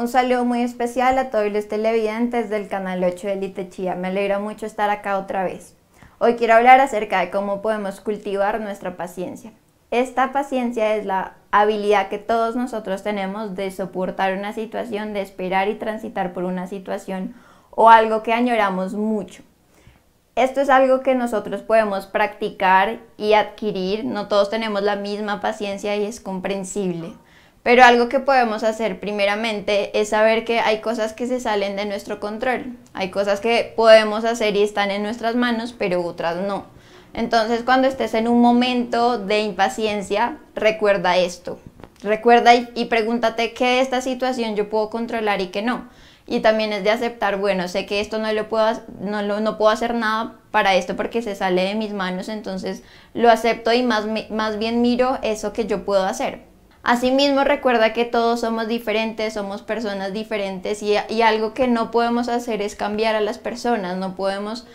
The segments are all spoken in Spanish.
Un saludo muy especial a todos los televidentes del canal 8 de Litechía. Me alegra mucho estar acá otra vez. Hoy quiero hablar acerca de cómo podemos cultivar nuestra paciencia. Esta paciencia es la habilidad que todos nosotros tenemos de soportar una situación, de esperar y transitar por una situación o algo que añoramos mucho. Esto es algo que nosotros podemos practicar y adquirir. No todos tenemos la misma paciencia y es comprensible. Pero algo que podemos hacer primeramente es saber que hay cosas que se salen de nuestro control. Hay cosas que podemos hacer y están en nuestras manos, pero otras no. Entonces cuando estés en un momento de impaciencia, recuerda esto. Recuerda y, pregúntate qué de esta situación yo puedo controlar y qué no. Y también es de aceptar, bueno, sé que esto no, lo puedo, no, no puedo hacer nada para esto porque se sale de mis manos, entonces lo acepto y más, más bien miro eso que yo puedo hacer Asimismo, recuerda que todos somos diferentes, somos personas diferentes y, algo que no podemos hacer es cambiar a las personas, no podemos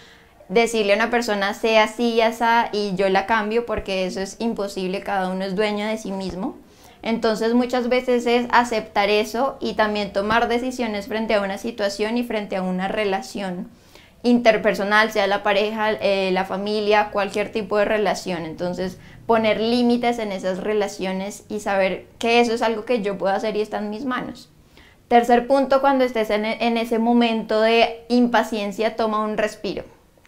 decirle a una persona sea así y así y yo la cambio porque eso es imposible, cada uno es dueño de sí mismo. Entonces muchas veces es aceptar eso y también tomar decisiones frente a una situación y frente a una relación interpersonal, sea la pareja, eh, la familia, cualquier tipo de relación. Entonces, poner límites en esas relaciones y saber que eso es algo que yo puedo hacer y está en mis manos. Tercer punto, cuando estés en, e, ese momento de impaciencia, toma un respiro.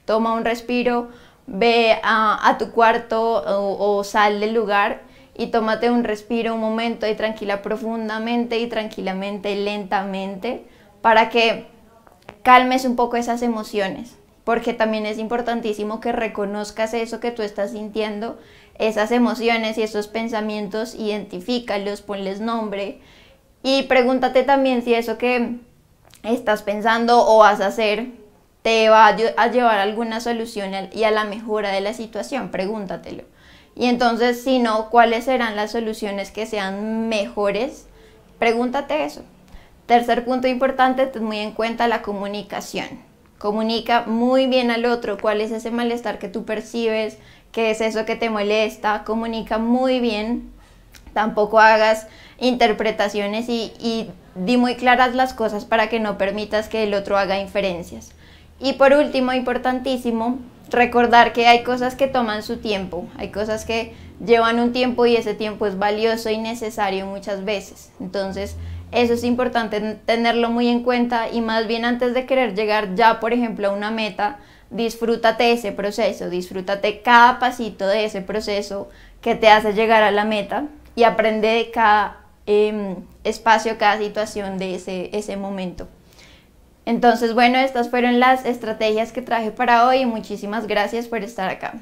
Toma un respiro, ve a, tu cuarto o, o sal del lugar y tómate un respiro, un momento y tranquila profundamente y tranquilamente, lentamente, para que calmes un poco esas emociones, porque también es importantísimo que reconozcas eso que tú estás sintiendo, esas emociones y esos pensamientos, identifícalos, ponles nombre y pregúntate también si eso que estás pensando o vas a hacer te va a llevar a alguna solución y a la mejora de la situación, pregúntatelo. Y entonces, si no, ¿cuáles serán las soluciones que sean mejores? Pregúntate eso. Tercer punto importante, ten muy en cuenta la comunicación. Comunica muy bien al otro cuál es ese malestar que tú percibes, qué es eso que te molesta. Comunica muy bien. Tampoco hagas interpretaciones y, y di muy claras las cosas para que no permitas que el otro haga inferencias. Y por último, importantísimo, recordar que hay cosas que toman su tiempo, hay cosas que llevan un tiempo y ese tiempo es valioso y necesario muchas veces. Entonces, eso es importante tenerlo muy en cuenta y más bien antes de querer llegar ya, por ejemplo, a una meta, disfrútate ese proceso, disfrútate cada pasito de ese proceso que te hace llegar a la meta y aprende de cada em, espacio, cada situación de ese, ese momento. Entonces, bueno, estas fueron las estrategias que traje para hoy y muchísimas gracias por estar acá.